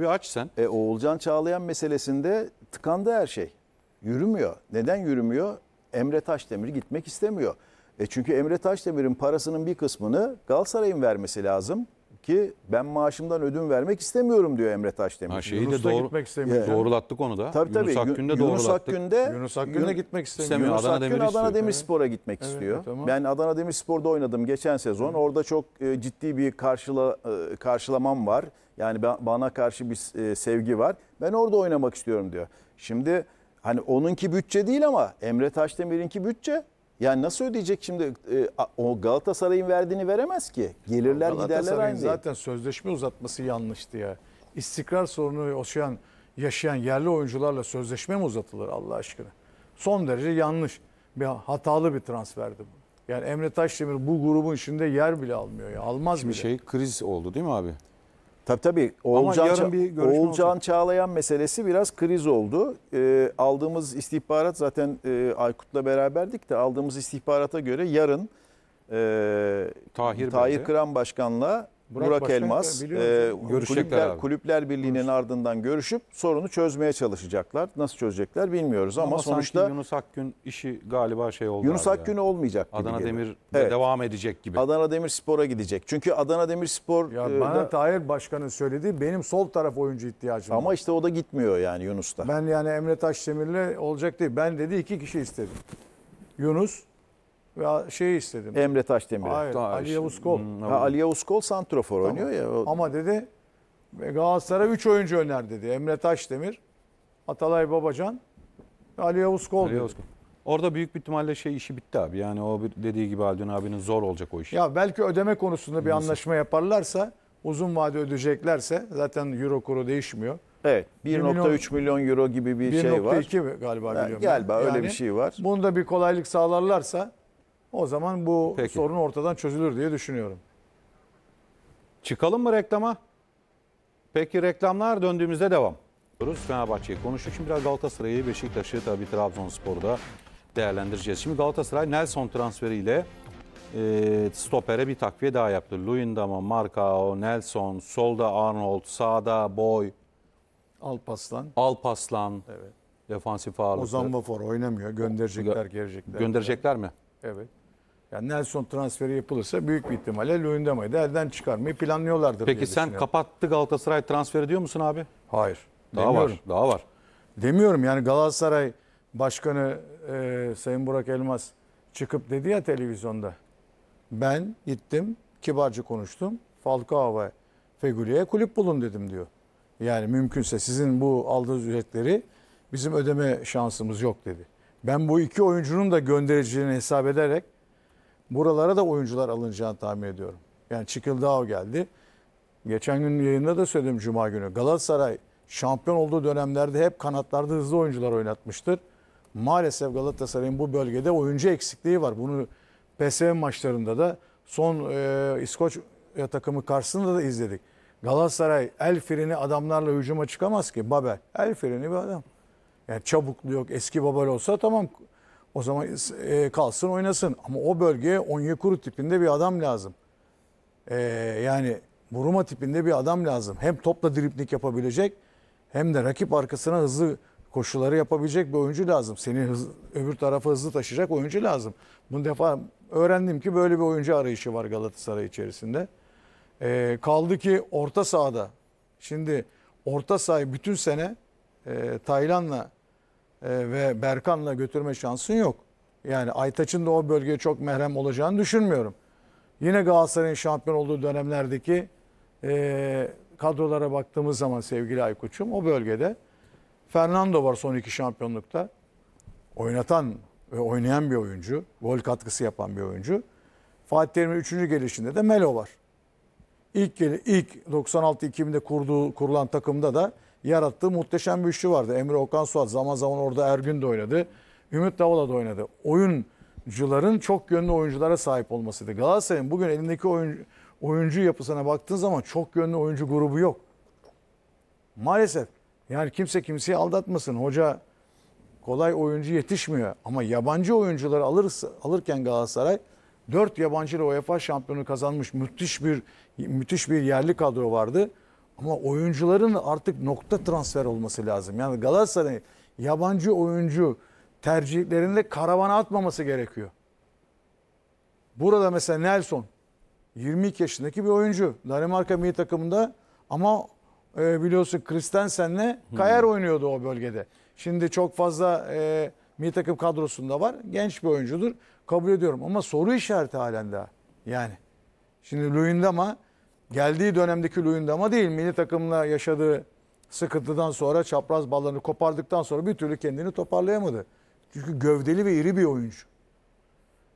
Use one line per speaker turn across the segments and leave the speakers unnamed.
Bir aç sen. E, Oğulcan Çağlayan meselesinde tıkandı her şey. Yürümüyor. Neden yürümüyor? Emre Taşdemir gitmek istemiyor. E çünkü Emre Taşdemir'in parasının bir kısmını Galatasaray'ın vermesi lazım ki ben maaşımdan ödün vermek istemiyorum diyor Emre Taşdemir. Ha, şeyi de doğru, gitmek istemiyor. Evet. Doğrulattık onu da. Tabii tabii. Yunus Akgün'de Yunus doğrulattık. Akgün'de Yunus Akgün'e gitmek istemiyor. Yunus Adana Akgün Demir Adana Demirspor'a gitmek Evet, istiyor. tamam. Ben Adana Demirspor'da oynadım geçen sezon. Orada çok e, ciddi bir karşıla e, karşılamam var. Yani bana karşı bir e, sevgi var. Ben orada oynamak istiyorum diyor. Şimdi hani onunki bütçe değil ama Emre Taşdemir'inki bütçe. Ya nasıl ödeyecek şimdi e, o Galatasaray'ın verdiğini veremez ki. Gelirler giderler aynı. zaten
sözleşme uzatması yanlıştı ya. İstikrar sorunu yaşayan, yaşayan yerli oyuncularla sözleşme mi uzatılır Allah aşkına? Son derece yanlış. Bir hatalı bir transferdi bu. Yani Emre Taşdemir bu grubun içinde yer bile almıyor ya. Almaz Şimdi bile. şey kriz oldu değil mi abi? Tabii tabii. Oğulcan, yarın bir
görüşme Oğulcan olacak. Çağlayan meselesi biraz kriz oldu. E, aldığımız istihbarat zaten e, Aykut'la beraberdik de aldığımız istihbarata göre yarın e, Tahir, Tahir Kıran Başkan'la Burak, Burak Başkan, Elmas e, kulüpler, kulüpler Birliği'nin Görüşecek. ardından görüşüp sorunu çözmeye çalışacaklar. Nasıl çözecekler bilmiyoruz ama, ama sonuçta Yunus
Akgün işi galiba şey oldu. Yunus
Akgün yani. olmayacak gibi. Adana Demir
de evet. devam edecek gibi. Adana
Demir Spora gidecek. Çünkü Adana Demirspor ya e, bana da,
Tahir Başkan'ın söylediği benim sol taraf oyuncu ihtiyacım ama var. Ama
işte o da gitmiyor yani Yunus'ta.
Ben yani Emre Taşdemir'le olacak değil. Ben dedi
iki kişi istedim. Yunus ve şey istedim. Emre Taşdemir. Hayır, Daha Ali işte. Yavuz Kol. Hmm, ha, Ali Yavuz Kol santrofor tamam. oynuyor ya. O...
Ama dedi Galatasaray 3 oyuncu öner dedi. Emre Taşdemir, Atalay Babacan,
Ali Yavuz Kol. Ali Yavuz Kol. Orada büyük bir ihtimalle şey işi bitti abi. Yani o dediği gibi Aldın abinin zor olacak o iş. Ya
belki ödeme konusunda bir Nasıl? anlaşma yaparlarsa, uzun vade ödeyeceklerse zaten euro kuru
değişmiyor. Evet 1.3 milyon, milyon euro gibi bir şey var. 1.2 galiba biliyorum. Yani, öyle bir şey var.
Bunu da bir kolaylık sağlarlarsa o zaman bu Peki. sorun ortadan çözülür diye
düşünüyorum. Çıkalım mı reklama? Peki reklamlar döndüğümüzde devam. Fenerbahçe'yi konuştuk. Şimdi biraz Galatasaray'ı, Beşiktaş'ı, tabii Trabzonspor'u da değerlendireceğiz. Şimdi Galatasaray Nelson transferiyle e, stopere bir takviye daha yaptı. Luyendama, Markao, Nelson, solda Arnold, sağda Boy.
Alpaslan.
Alpaslan. Evet. Defansif ağırlıklı. Ozan
Vafor oynamıyor.
Gönderecekler, gelecekler. Gönderecekler mi? Evet.
Yani Nelson transferi yapılırsa büyük bir ihtimalle Luyendama'yı da elden çıkarmayı planlıyorlardır. Peki sen düşünüyorum.
kapattı Galatasaray
transferi diyor musun abi? Hayır. Daha demiyorum. var. Daha var. Demiyorum yani Galatasaray Başkanı e, Sayın Burak Elmas çıkıp dedi ya televizyonda. Ben gittim kibarca konuştum. Falcao ve Fegüli'ye kulüp bulun dedim diyor. Yani mümkünse sizin bu aldığınız ücretleri bizim ödeme şansımız yok dedi. Ben bu iki oyuncunun da göndereceğini hesap ederek Buralara da oyuncular alınacağını tahmin ediyorum. Yani Çikildao geldi. Geçen gün yayında da söyledim Cuma günü. Galatasaray şampiyon olduğu dönemlerde hep kanatlarda hızlı oyuncular oynatmıştır. Maalesef Galatasaray'ın bu bölgede oyuncu eksikliği var. Bunu PSV maçlarında da son e, İskoç takımı karşısında da izledik. Galatasaray el freni adamlarla hücuma çıkamaz ki. Babel el freni bir adam. Yani çabuklu yok. Eski Babel olsa tamam o zaman e, kalsın oynasın. Ama o bölgeye Onyekuru tipinde bir adam lazım. E, yani Buruma tipinde bir adam lazım. Hem topla driplik yapabilecek hem de rakip arkasına hızlı koşuları yapabilecek bir oyuncu lazım. Seni hız, öbür tarafa hızlı taşıyacak oyuncu lazım. Bunu defa öğrendim ki böyle bir oyuncu arayışı var Galatasaray içerisinde. E, kaldı ki orta sahada. Şimdi orta sahayı bütün sene e, Taylan'la ee, ve Berkan'la götürme şansın yok. Yani Aytaç'ın da o bölgeye çok mehrem olacağını düşünmüyorum. Yine Galatasaray'ın şampiyon olduğu dönemlerdeki e, kadrolara baktığımız zaman sevgili Aykoç'um o bölgede Fernando var son iki şampiyonlukta. Oynatan ve oynayan bir oyuncu. Gol katkısı yapan bir oyuncu. Fatih Terim'in üçüncü gelişinde de Melo var. İlk, ilk 96-2000'de kurduğu, kurulan takımda da yarattığı muhteşem bir üçlü vardı. Emre Okan Suat zaman zaman orada Ergün de oynadı. Ümit Davala da oynadı. Oyuncuların çok yönlü oyunculara sahip olmasıydı. Galatasaray'ın bugün elindeki oyuncu, oyuncu yapısına baktığın zaman çok yönlü oyuncu grubu yok. Maalesef. Yani kimse kimseyi aldatmasın. Hoca kolay oyuncu yetişmiyor. Ama yabancı oyuncuları alırsa, alırken Galatasaray 4 yabancı ile UEFA şampiyonu kazanmış müthiş bir müthiş bir yerli kadro vardı. Ama oyuncuların artık nokta transfer olması lazım. Yani Galatasaray yabancı oyuncu tercihlerinde karavana atmaması gerekiyor. Burada mesela Nelson 22 yaşındaki bir oyuncu. Danimarka milli takımında ama e, biliyorsun Kristensen'le Kayer hmm. oynuyordu o bölgede. Şimdi çok fazla e, milli takım kadrosunda var. Genç bir oyuncudur. Kabul ediyorum ama soru işareti halen daha. Yani şimdi Luyendama geldiği dönemdeki ama değil milli takımla yaşadığı sıkıntıdan sonra çapraz ballarını kopardıktan sonra bir türlü kendini toparlayamadı. Çünkü gövdeli ve iri bir oyuncu.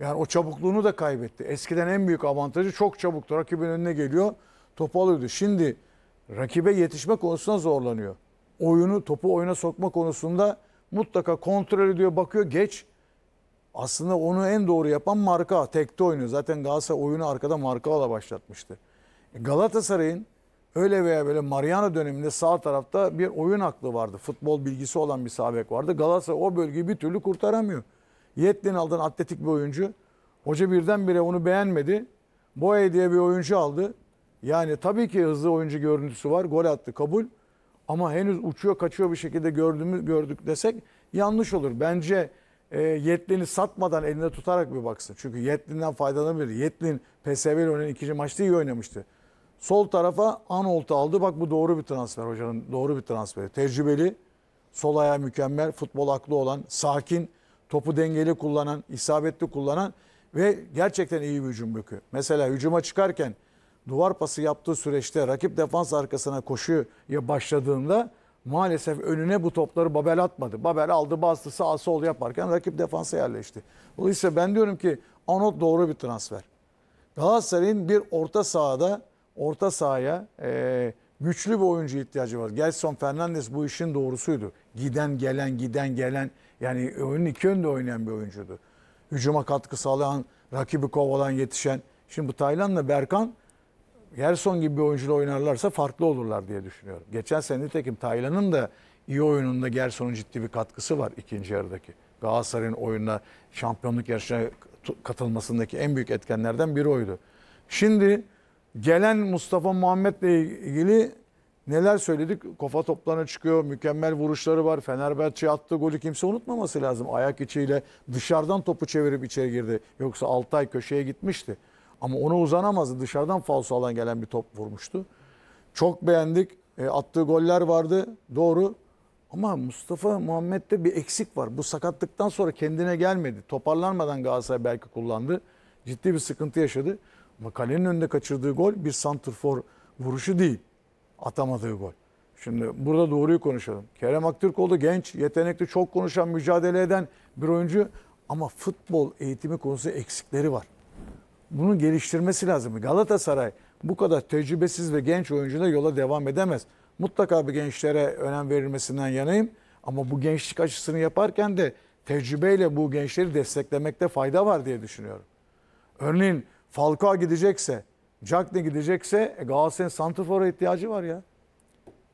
Yani o çabukluğunu da kaybetti. Eskiden en büyük avantajı çok çabuktu. Rakibin önüne geliyor, topu alıyordu. Şimdi rakibe yetişme konusunda zorlanıyor. Oyunu, topu oyuna sokma konusunda mutlaka kontrol ediyor, bakıyor geç. Aslında onu en doğru yapan marka. Tekte oynuyor. Zaten Galatasaray oyunu arkada marka ala başlatmıştı. Galatasaray'ın öyle veya böyle Mariano döneminde sağ tarafta bir oyun aklı vardı. Futbol bilgisi olan bir sabek vardı. Galatasaray o bölgeyi bir türlü kurtaramıyor. Yetlin aldın atletik bir oyuncu. Hoca birdenbire onu beğenmedi. Boye diye bir oyuncu aldı. Yani tabii ki hızlı oyuncu görüntüsü var. Gol attı kabul. Ama henüz uçuyor kaçıyor bir şekilde gördüğümüz, gördük desek yanlış olur. Bence e, Yetlin'i satmadan elinde tutarak bir baksın. Çünkü Yetlin'den faydalanabilir. Yetlin PSV'yle oynayan ikinci maçta iyi oynamıştı. Sol tarafa Anolt'u aldı. Bak bu doğru bir transfer hocanın. Doğru bir transferi. Tecrübeli, sol ayağı mükemmel, futbol aklı olan, sakin, topu dengeli kullanan, isabetli kullanan ve gerçekten iyi bir hücum bökü. Mesela hücuma çıkarken duvar pası yaptığı süreçte rakip defans arkasına koşuya başladığında maalesef önüne bu topları Babel atmadı. Babel aldı bastı sağ sol yaparken rakip defansa yerleşti. Dolayısıyla ben diyorum ki Anot doğru bir transfer. Galatasaray'ın bir orta sahada orta sahaya e, güçlü bir oyuncu ihtiyacı var. Gelson Fernandes bu işin doğrusuydu. Giden gelen giden gelen yani oyunun iki önde oynayan bir oyuncuydu. Hücuma katkı sağlayan, rakibi kovalan, yetişen. Şimdi bu Taylan'la Berkan Gerson gibi bir oyuncuyla oynarlarsa farklı olurlar diye düşünüyorum. Geçen sene nitekim Taylan'ın da iyi oyununda Gerson'un ciddi bir katkısı var ikinci yarıdaki. Galatasaray'ın oyununa, şampiyonluk yarışına katılmasındaki en büyük etkenlerden biri oydu. Şimdi gelen Mustafa Muhammed'le ilgili neler söyledik? Kofa toplarına çıkıyor, mükemmel vuruşları var. Fenerbahçe attığı golü kimse unutmaması lazım. Ayak içiyle dışarıdan topu çevirip içeri girdi. Yoksa Altay köşeye gitmişti. Ama ona uzanamazdı. Dışarıdan falso alan gelen bir top vurmuştu. Çok beğendik. E, attığı goller vardı. Doğru. Ama Mustafa Muhammed'de bir eksik var. Bu sakatlıktan sonra kendine gelmedi. Toparlanmadan Galatasaray belki kullandı. Ciddi bir sıkıntı yaşadı. Ama kalenin önünde kaçırdığı gol bir santrfor vuruşu değil. Atamadığı gol. Şimdi burada doğruyu konuşalım. Kerem Aktürkoğlu genç, yetenekli, çok konuşan, mücadele eden bir oyuncu. Ama futbol eğitimi konusu eksikleri var. Bunu geliştirmesi lazım. Galatasaray bu kadar tecrübesiz ve genç oyuncuyla yola devam edemez. Mutlaka bir gençlere önem verilmesinden yanayım. Ama bu gençlik açısını yaparken de tecrübeyle bu gençleri desteklemekte fayda var diye düşünüyorum. Örneğin Falcao gidecekse, Jack ne gidecekse e, Galatasaray'ın santrfora ihtiyacı var ya.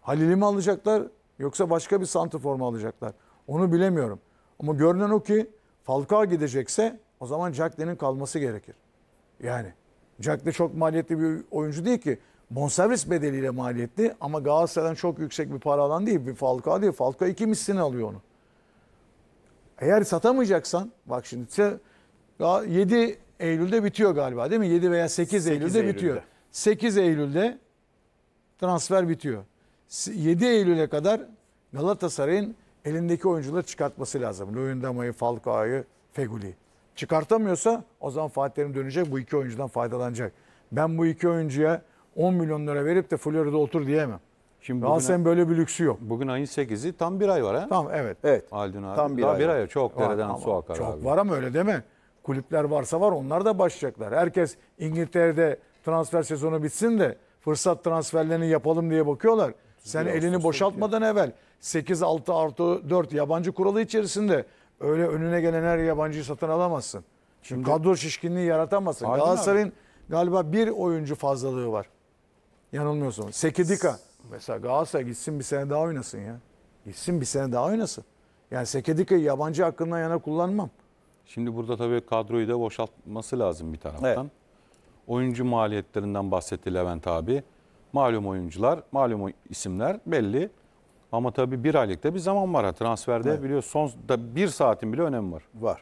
Halil'i mi alacaklar yoksa başka bir santrfor mu alacaklar? Onu bilemiyorum. Ama görünen o ki Falcao gidecekse o zaman Jack'le'nin kalması gerekir. Yani Jack'le çok maliyetli bir oyuncu değil ki. Bonservis bedeliyle maliyetli ama Galatasaray'dan çok yüksek bir para alan değil. Bir Falcao değil. Falcao iki mislini alıyor onu. Eğer satamayacaksan bak şimdi 7 Eylül'de bitiyor galiba değil mi? 7 veya 8, 8 Eylül'de, Eylül'de bitiyor. 8 Eylül'de transfer bitiyor. 7 Eylül'e kadar Galatasaray'ın elindeki oyuncuları çıkartması lazım. Luyendama'yı, Falcao'yu, Feguli. Çıkartamıyorsa o zaman Fatih Terim dönecek bu iki oyuncudan faydalanacak. Ben bu iki oyuncuya 10 milyon lira verip de Florya'da otur diyemem. Şimdi Galatasaray'ın böyle bir
lüksü yok. Bugün ayın 8'i tam bir ay var ha? Tam evet. Evet. Aldın abi. Tam bir Daha ay. bir ay çok dereden tamam, su akar Çok abi.
var ama öyle değil mi? kulüpler varsa var onlar da başlayacaklar. Herkes İngiltere'de transfer sezonu bitsin de fırsat transferlerini yapalım diye bakıyorlar. Sen elini boşaltmadan evvel 8 6 artı 4 yabancı kuralı içerisinde öyle önüne gelen her yabancıyı satın alamazsın. Şimdi kadro şişkinliği yaratamazsın. Galatasaray'ın galiba bir oyuncu fazlalığı var. Yanılmıyorsun. Sekedika. Mesela Galatasaray gitsin bir sene daha oynasın ya. Gitsin bir sene daha oynasın. Yani Sekedika'yı yabancı hakkından yana kullanmam.
Şimdi burada tabii kadroyu da boşaltması lazım bir taraftan. Evet. Oyuncu maliyetlerinden bahsetti Levent abi. Malum oyuncular, malum isimler belli. Ama tabii bir aylıkta bir zaman var. Transferde evet. biliyor son da bir saatin bile önemi var. Var.